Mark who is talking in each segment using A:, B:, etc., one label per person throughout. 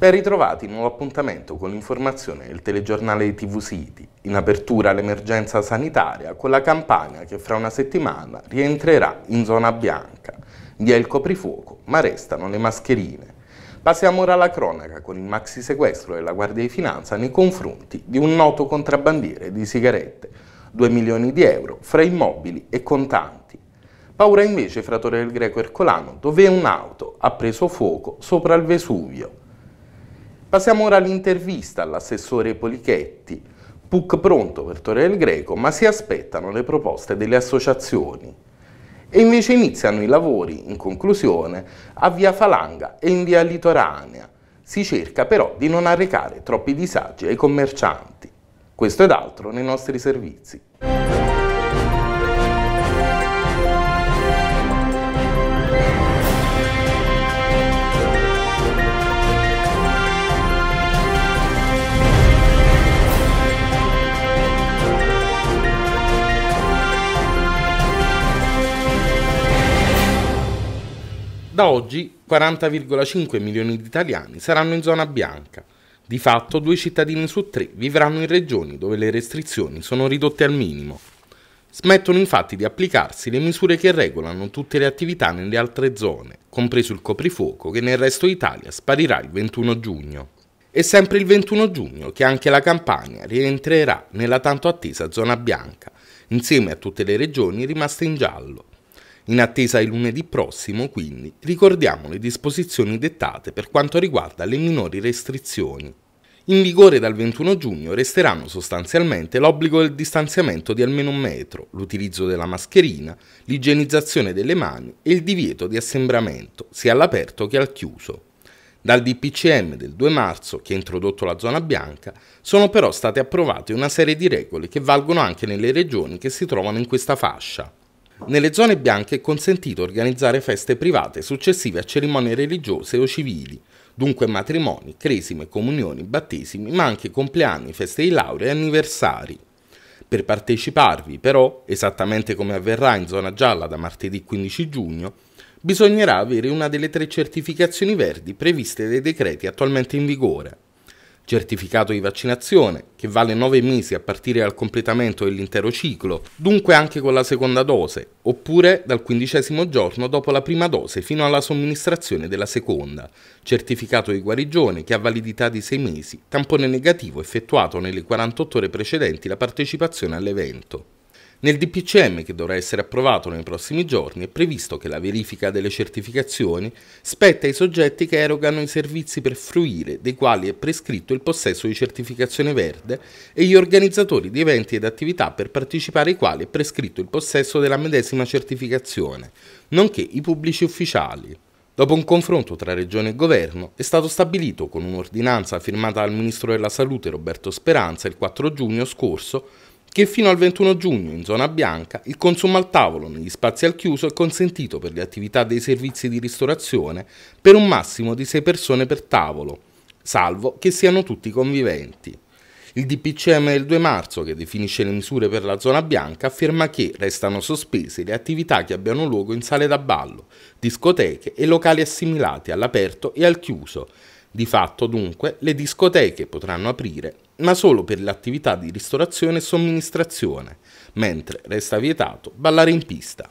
A: Ben ritrovati, nuovo appuntamento con l'informazione del telegiornale di TV City. In apertura l'emergenza sanitaria con la campagna che fra una settimana rientrerà in zona bianca. Vi è il coprifuoco, ma restano le mascherine. Passiamo ora alla cronaca con il maxi sequestro della Guardia di Finanza nei confronti di un noto contrabbandiere di sigarette. 2 milioni di euro fra immobili e contanti. Paura invece fra Torre del Greco e Ercolano dove un'auto ha preso fuoco sopra il Vesuvio. Passiamo ora all'intervista all'assessore Polichetti. PUC pronto per Torre del Greco, ma si aspettano le proposte delle associazioni. E invece iniziano i lavori, in conclusione, a Via Falanga e in Via Litoranea. Si cerca però di non arrecare troppi disagi ai commercianti. Questo ed altro nei nostri servizi. Da oggi 40,5 milioni di italiani saranno in zona bianca. Di fatto due cittadini su tre vivranno in regioni dove le restrizioni sono ridotte al minimo. Smettono infatti di applicarsi le misure che regolano tutte le attività nelle altre zone, compreso il coprifuoco che nel resto d'Italia sparirà il 21 giugno. È sempre il 21 giugno che anche la Campania rientrerà nella tanto attesa zona bianca, insieme a tutte le regioni rimaste in giallo. In attesa di lunedì prossimo, quindi, ricordiamo le disposizioni dettate per quanto riguarda le minori restrizioni. In vigore dal 21 giugno resteranno sostanzialmente l'obbligo del distanziamento di almeno un metro, l'utilizzo della mascherina, l'igienizzazione delle mani e il divieto di assembramento, sia all'aperto che al chiuso. Dal DPCM del 2 marzo, che ha introdotto la zona bianca, sono però state approvate una serie di regole che valgono anche nelle regioni che si trovano in questa fascia. Nelle zone bianche è consentito organizzare feste private successive a cerimonie religiose o civili, dunque matrimoni, cresime, comunioni, battesimi, ma anche compleanni, feste di laurea e anniversari. Per parteciparvi, però, esattamente come avverrà in zona gialla da martedì 15 giugno, bisognerà avere una delle tre certificazioni verdi previste dai decreti attualmente in vigore certificato di vaccinazione, che vale 9 mesi a partire dal completamento dell'intero ciclo, dunque anche con la seconda dose, oppure dal quindicesimo giorno dopo la prima dose fino alla somministrazione della seconda, certificato di guarigione che ha validità di 6 mesi, tampone negativo effettuato nelle 48 ore precedenti la partecipazione all'evento. Nel DPCM che dovrà essere approvato nei prossimi giorni è previsto che la verifica delle certificazioni spetta ai soggetti che erogano i servizi per fruire, dei quali è prescritto il possesso di certificazione verde, e gli organizzatori di eventi ed attività per partecipare ai quali è prescritto il possesso della medesima certificazione, nonché i pubblici ufficiali. Dopo un confronto tra Regione e Governo, è stato stabilito con un'ordinanza firmata dal Ministro della Salute Roberto Speranza il 4 giugno scorso che fino al 21 giugno in zona bianca il consumo al tavolo negli spazi al chiuso è consentito per le attività dei servizi di ristorazione per un massimo di 6 persone per tavolo, salvo che siano tutti conviventi. Il DPCM del 2 marzo, che definisce le misure per la zona bianca, afferma che restano sospese le attività che abbiano luogo in sale da ballo, discoteche e locali assimilati all'aperto e al chiuso, di fatto, dunque, le discoteche potranno aprire, ma solo per l'attività di ristorazione e somministrazione, mentre resta vietato ballare in pista.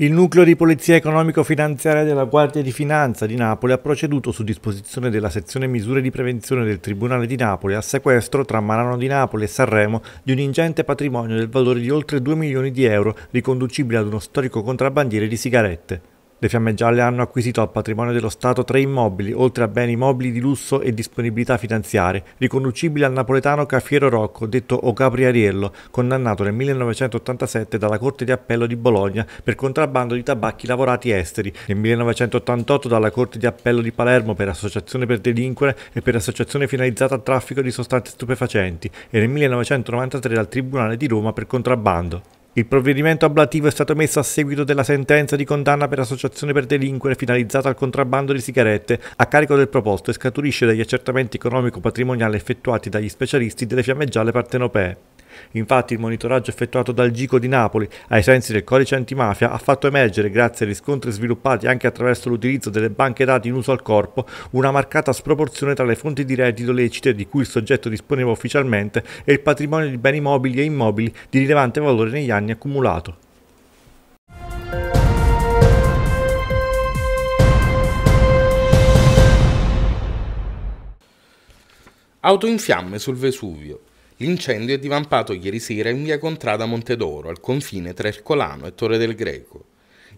B: Il nucleo di polizia economico-finanziaria della Guardia di Finanza di Napoli ha proceduto su disposizione della sezione misure di prevenzione del Tribunale di Napoli al sequestro tra Marano di Napoli e Sanremo di un ingente patrimonio del valore di oltre 2 milioni di euro riconducibile ad uno storico contrabbandiere di sigarette. Le Fiamme Gialle hanno acquisito al patrimonio dello Stato tre immobili, oltre a beni mobili di lusso e disponibilità finanziarie, riconducibili al napoletano Caffiero Rocco, detto O Capriariello, condannato nel 1987 dalla Corte di Appello di Bologna per contrabbando di tabacchi lavorati esteri, nel 1988 dalla Corte di Appello di Palermo per associazione per delinquere e per associazione finalizzata al traffico di sostanze stupefacenti e nel 1993 dal Tribunale di Roma per contrabbando. Il provvedimento ablativo è stato messo a seguito della sentenza di condanna per associazione per delinquere finalizzata al contrabbando di sigarette a carico del proposto e scaturisce dagli accertamenti economico-patrimoniali effettuati dagli specialisti delle fiamme gialle partenopee. Infatti il monitoraggio effettuato dal Gico di Napoli ai sensi del codice antimafia ha fatto emergere, grazie ai riscontri sviluppati anche attraverso l'utilizzo delle banche dati in uso al corpo, una marcata sproporzione tra le fonti di reddito lecite di cui il soggetto disponeva ufficialmente e il patrimonio di beni mobili e immobili di rilevante valore negli anni accumulato.
A: Auto in fiamme sul Vesuvio. L'incendio è divampato ieri sera in via Contrada Montedoro, al confine tra Ercolano e Torre del Greco.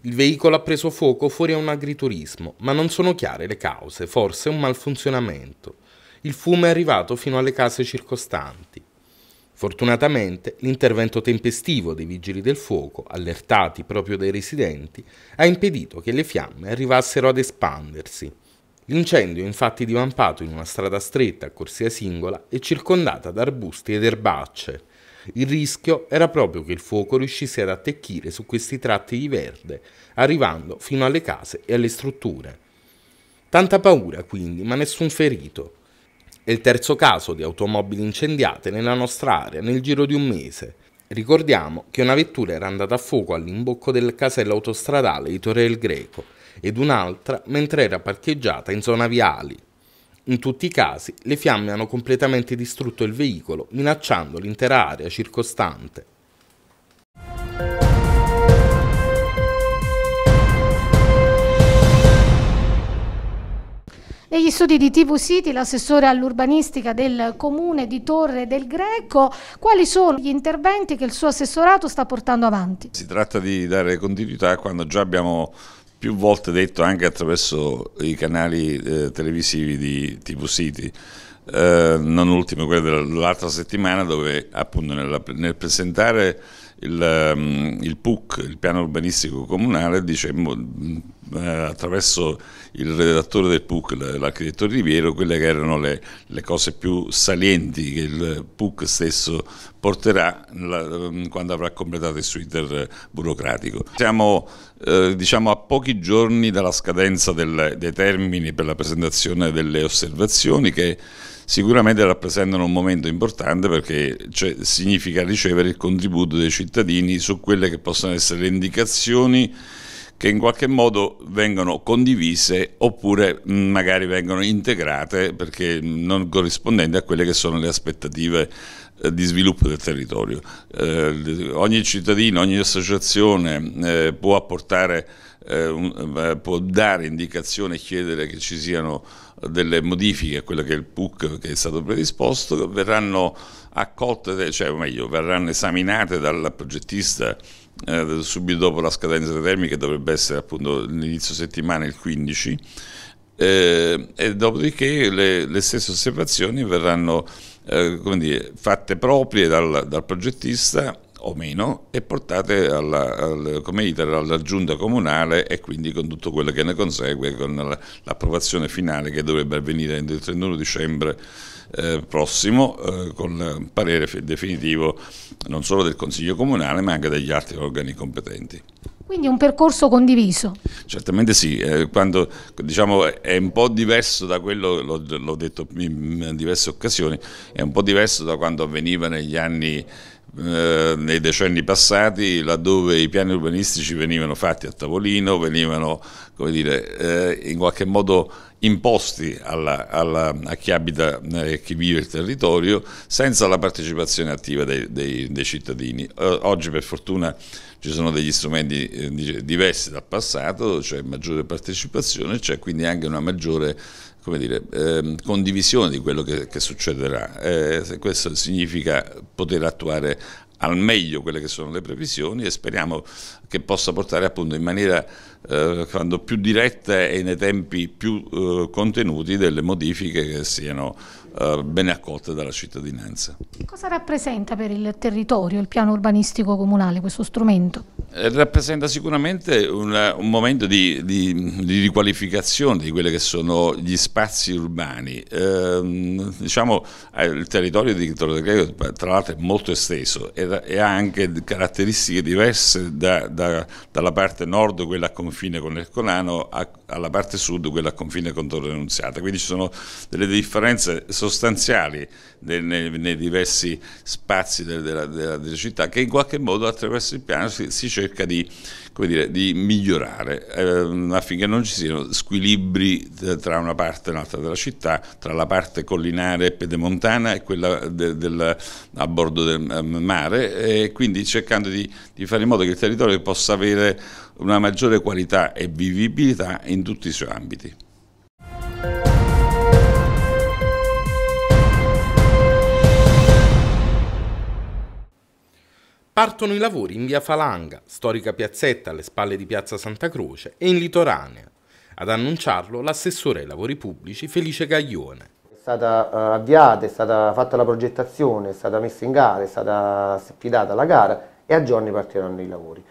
A: Il veicolo ha preso fuoco fuori a un agriturismo, ma non sono chiare le cause, forse un malfunzionamento. Il fumo è arrivato fino alle case circostanti. Fortunatamente l'intervento tempestivo dei vigili del fuoco, allertati proprio dai residenti, ha impedito che le fiamme arrivassero ad espandersi. L'incendio è infatti divampato in una strada stretta a corsia singola e circondata da arbusti ed erbacce. Il rischio era proprio che il fuoco riuscisse ad attecchire su questi tratti di verde, arrivando fino alle case e alle strutture. Tanta paura quindi, ma nessun ferito. È il terzo caso di automobili incendiate nella nostra area nel giro di un mese. Ricordiamo che una vettura era andata a fuoco all'imbocco del casello autostradale di Torre del Greco ed un'altra mentre era parcheggiata in zona viali. In tutti i casi le fiamme hanno completamente distrutto il veicolo, minacciando l'intera area circostante.
B: Negli studi di TV City, l'assessore all'urbanistica del comune di Torre del Greco, quali sono gli interventi che il suo assessorato sta portando avanti?
C: Si tratta di dare continuità quando già abbiamo più volte detto anche attraverso i canali eh, televisivi di TV City, eh, non ultimo quello dell'altra settimana dove appunto nella, nel presentare il, um, il, PUC, il piano urbanistico comunale, dicemmo eh, attraverso il redattore del PUC, l'architetto Riviero, quelle che erano le, le, cose più salienti che il PUC stesso porterà mm, quando avrà completato il suo iter burocratico. Siamo eh, diciamo a pochi giorni dalla scadenza del, dei termini per la presentazione delle osservazioni che sicuramente rappresentano un momento importante perché cioè, significa ricevere il contributo dei cittadini su quelle che possono essere le indicazioni che in qualche modo vengono condivise oppure mm, magari vengono integrate perché non corrispondenti a quelle che sono le aspettative eh, di sviluppo del territorio. Eh, ogni cittadino, ogni associazione eh, può apportare eh, un, eh, può dare indicazione e chiedere che ci siano delle modifiche a quello che è il PUC che è stato predisposto, verranno accolte, cioè o meglio, verranno esaminate dal progettista eh, subito dopo la scadenza dei termini che dovrebbe essere appunto l'inizio settimana il 15 eh, e dopodiché le, le, stesse osservazioni verranno eh, dire, fatte proprie dal, dal progettista o meno e portate alla, al, dite, alla, giunta comunale e quindi con tutto quello che ne consegue, con l'approvazione finale che dovrebbe avvenire entro il 31 dicembre eh, prossimo, eh, con il parere definitivo non solo del Consiglio Comunale ma anche degli altri organi competenti.
B: Quindi un percorso condiviso.
C: Certamente sì, eh, quando, diciamo, è un po' diverso da quello, l'ho detto in diverse occasioni, è un po' diverso da quando avveniva negli anni eh, nei decenni passati laddove i piani urbanistici venivano fatti a tavolino, venivano dire, eh, in qualche modo imposti alla, alla, a chi abita e eh, chi vive il territorio senza la partecipazione attiva dei, dei, dei cittadini. Eh, oggi per fortuna ci sono degli strumenti eh, diversi dal passato, c'è cioè maggiore partecipazione, c'è cioè quindi anche una maggiore come dire, ehm, condivisione di quello che, che succederà. Eh, questo significa poter attuare al meglio quelle che sono le previsioni e speriamo che possa portare appunto in maniera eh, quando più dirette e nei tempi più eh, contenuti delle modifiche che siano eh, ben accolte dalla cittadinanza. Che
B: cosa rappresenta per il territorio il piano urbanistico comunale questo strumento?
C: Eh, rappresenta sicuramente una, un momento di, di, di, riqualificazione di quelli che sono gli spazi urbani. Ehm, diciamo, eh, il territorio di Vittorio De Greco tra l'altro è molto esteso e, e ha anche caratteristiche diverse da, da, dalla parte nord, quella a confine confine con l'Ercolano, alla parte sud quella a confine con Torre Annunziata. Quindi ci sono delle differenze sostanziali nei, nei diversi spazi della, della, della, città che in qualche modo attraverso il piano si, si cerca di, dire, di migliorare ehm, affinché non ci siano squilibri eh, tra una parte e l'altra della città, tra la parte collinare e pedemontana e quella de, del, a bordo del ehm, mare e quindi cercando di, di fare in modo che il territorio possa avere una maggiore qualità e vivibilità in tutti i suoi ambiti.
A: Partono i lavori in via Falanga, storica piazzetta alle spalle di piazza Santa Croce e in litoranea. Ad annunciarlo l'assessore ai lavori pubblici Felice Gaglione. È stata eh, avviata, è stata fatta la progettazione, è stata messa in gara, è stata affidata la gara e a giorni partiranno i lavori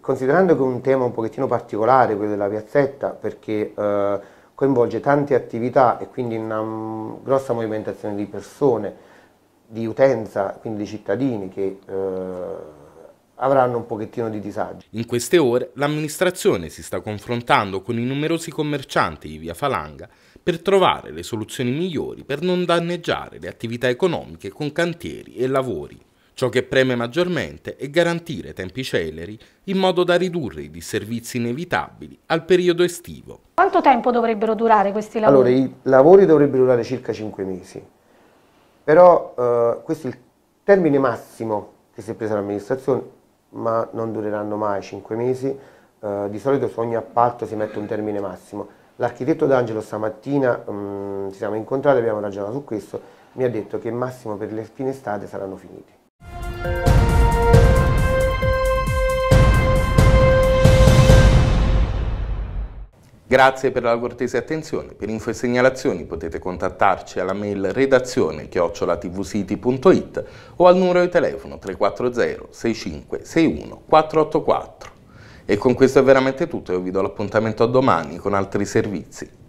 A: considerando che è un tema un pochettino particolare quello della piazzetta, perché eh, coinvolge tante attività e quindi una um, grossa movimentazione di persone, di utenza, quindi di cittadini che... Eh, avranno un pochettino di disagio. In queste ore l'amministrazione si sta confrontando con i numerosi commercianti di via Falanga per trovare le soluzioni migliori per non danneggiare le attività economiche con cantieri e lavori. Ciò che preme maggiormente è garantire tempi celeri in modo da ridurre i disservizi inevitabili al periodo estivo.
B: Quanto tempo dovrebbero durare questi lavori? Allora,
A: i lavori dovrebbero durare circa 5 mesi, però eh, questo è il termine massimo che si è preso l'amministrazione, ma non dureranno mai 5 mesi, eh, di solito su ogni appalto si mette un termine massimo. L'architetto D'Angelo stamattina mh, mm, ci siamo incontrati, abbiamo ragionato su questo, mi ha detto che massimo per le fine estate saranno finiti. Grazie per la cortese attenzione. Per info e segnalazioni potete contattarci alla mail redazione chiocciolatvcity.it o al numero di telefono 340 65 61 484. E con questo è veramente tutto, io vi do l'appuntamento a domani con altri servizi.